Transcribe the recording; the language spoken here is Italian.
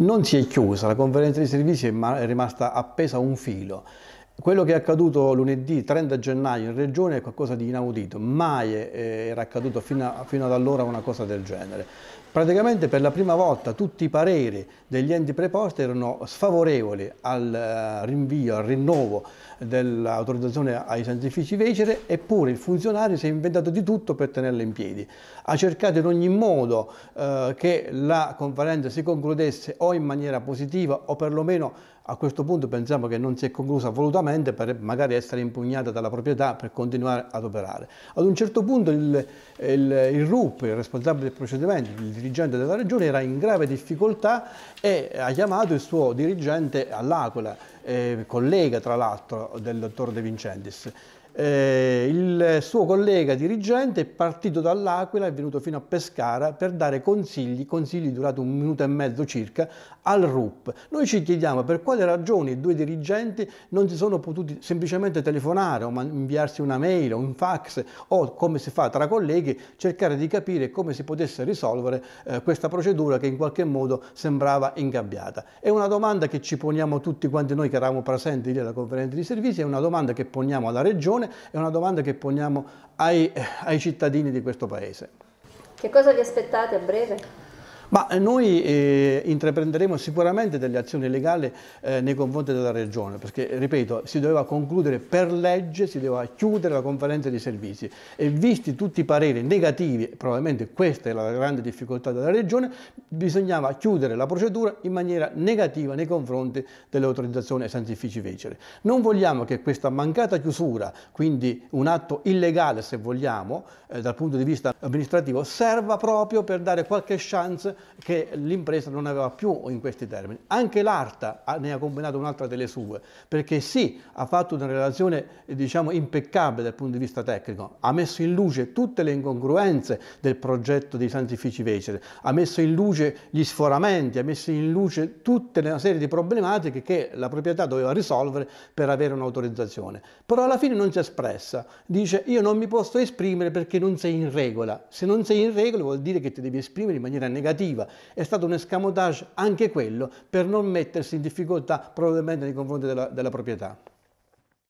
non si è chiusa, la conferenza di servizi è rimasta appesa a un filo quello che è accaduto lunedì 30 gennaio in Regione è qualcosa di inaudito, mai eh, era accaduto fino, a, fino, ad allora una cosa del genere. Praticamente per la prima volta tutti i pareri degli enti preposti erano sfavorevoli al eh, rinvio, al rinnovo dell'autorizzazione ai santifici vecere, eppure il funzionario si è inventato di tutto per tenerla in piedi. Ha cercato in ogni modo eh, che la conferenza si concludesse o in maniera positiva o perlomeno a questo punto pensiamo che non si è conclusa volutamente per magari essere impugnata dalla proprietà per continuare ad operare. Ad un certo punto il, il, il RUP, il responsabile del procedimento, il dirigente della regione, era in grave difficoltà e ha chiamato il suo dirigente all'Aquila, eh, collega tra l'altro del dottor De Vincentis. Eh, il suo collega dirigente è partito dall'Aquila, è venuto fino a Pescara per dare consigli, consigli durati un minuto e mezzo circa, al RUP. Noi ci chiediamo per quale ragione i due dirigenti non si sono potuti semplicemente telefonare o inviarsi una mail o un fax o come si fa tra colleghi cercare di capire come si potesse risolvere eh, questa procedura che in qualche modo sembrava ingabbiata. È una domanda che ci poniamo tutti quanti noi che eravamo presenti lì alla conferenza di servizi, è una domanda che poniamo alla Regione è una domanda che poniamo ai, eh, ai cittadini di questo Paese. Che cosa vi aspettate a breve? Ma noi eh, intraprenderemo sicuramente delle azioni legali eh, nei confronti della Regione, perché, ripeto, si doveva concludere per legge, si doveva chiudere la conferenza dei servizi e visti tutti i pareri negativi, probabilmente questa è la grande difficoltà della Regione, bisognava chiudere la procedura in maniera negativa nei confronti delle autorizzazioni ai santifici veceri. Non vogliamo che questa mancata chiusura, quindi un atto illegale se vogliamo, eh, dal punto di vista amministrativo, serva proprio per dare qualche chance che l'impresa non aveva più in questi termini. Anche l'Arta ne ha combinato un'altra delle sue, perché sì, ha fatto una relazione diciamo, impeccabile dal punto di vista tecnico, ha messo in luce tutte le incongruenze del progetto dei Santifici Vecere, ha messo in luce gli sforamenti, ha messo in luce tutta una serie di problematiche che la proprietà doveva risolvere per avere un'autorizzazione. Però alla fine non si è espressa, dice io non mi posso esprimere perché non sei in regola. Se non sei in regola vuol dire che ti devi esprimere in maniera negativa arriva. È stato un escamotage anche quello per non mettersi in difficoltà probabilmente nei confronti della, della proprietà.